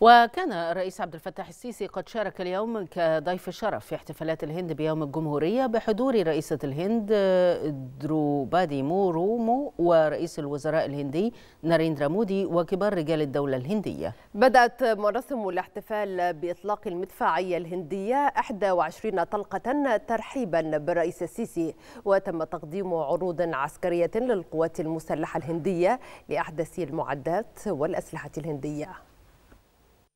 وكان الرئيس عبد الفتاح السيسي قد شارك اليوم كضيف الشرف في احتفالات الهند بيوم الجمهورية بحضور رئيسة الهند دروبادي مورومو ورئيس الوزراء الهندي ناريندرا مودي وكبار رجال الدولة الهندية بدأت مراسم الاحتفال بإطلاق المدفعية الهندية 21 طلقة ترحيبا بالرئيس السيسي وتم تقديم عروض عسكرية للقوات المسلحة الهندية لأحدث المعدات والأسلحة الهندية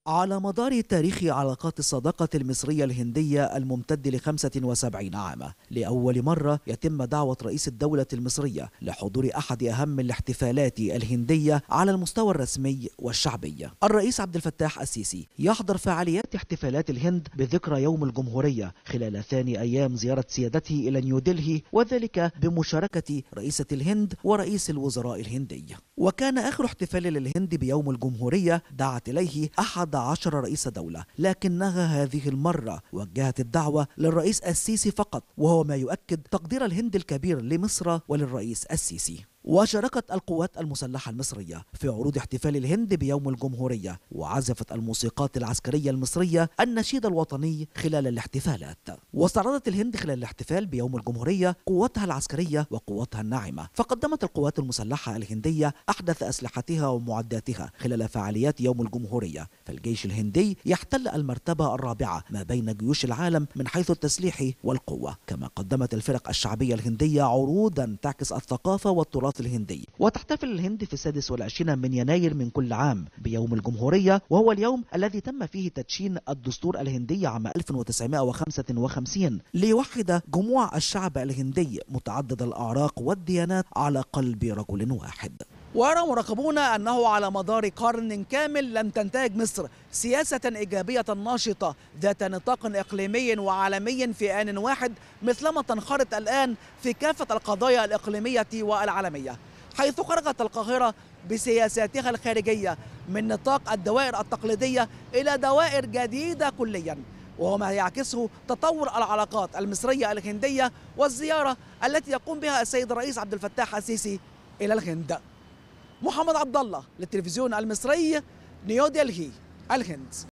على مدار تاريخ علاقات الصداقة المصرية الهندية الممتد ل 75 عاما لأول مرة يتم دعوة رئيس الدولة المصرية لحضور أحد أهم الاحتفالات الهندية على المستوى الرسمي والشعبي الرئيس عبد الفتاح السيسي يحضر فعاليات احتفالات الهند بذكرى يوم الجمهورية خلال ثاني أيام زيارة سيادته إلى نيودلهي وذلك بمشاركة رئيسة الهند ورئيس الوزراء الهندي وكان آخر احتفال للهند بيوم الجمهورية دعت إليه أحد عشر رئيس دولة لكنها هذه المرة وجهت الدعوة للرئيس السيسي فقط وهو ما يؤكد تقدير الهند الكبير لمصر وللرئيس السيسي وشاركت القوات المسلحة المصرية في عروض احتفال الهند بيوم الجمهورية وعزفت الموسيقات العسكرية المصرية النشيد الوطني خلال الاحتفالات واستعرضت الهند خلال الاحتفال بيوم الجمهورية قوتها العسكرية وقوتها الناعمة فقدمت القوات المسلحة الهندية أحدث أسلحتها ومعداتها خلال فعاليات يوم الجمهورية فالجيش الهندي يحتل المرتبة الرابعة ما بين جيوش العالم من حيث التسليح والقوة كما قدمت الفرق الشعبية الهندية عروضا تعكس الثقافة والتراث السلطنة الهندي وتحتفل الهند في السادس والعشرين من يناير من كل عام بيوم الجمهورية وهو اليوم الذي تم فيه تدشين الدستور الهندي عام 1955 ليوحد جموع الشعب الهندي متعدد الأعراق والديانات على قلب رجل واحد ويرى مراقبون أنه على مدار قرن كامل لم تنتهج مصر سياسة إيجابية ناشطة ذات نطاق إقليمي وعالمي في آن واحد مثلما تنخرط الآن في كافة القضايا الإقليمية والعالمية حيث خرجت القاهرة بسياساتها الخارجية من نطاق الدوائر التقليدية إلى دوائر جديدة كلياً وهو ما يعكسه تطور العلاقات المصرية الهندية والزيارة التي يقوم بها السيد الرئيس عبد الفتاح السيسي إلى الهند محمد عبد الله للتلفزيون المصري نيو دلهي الهند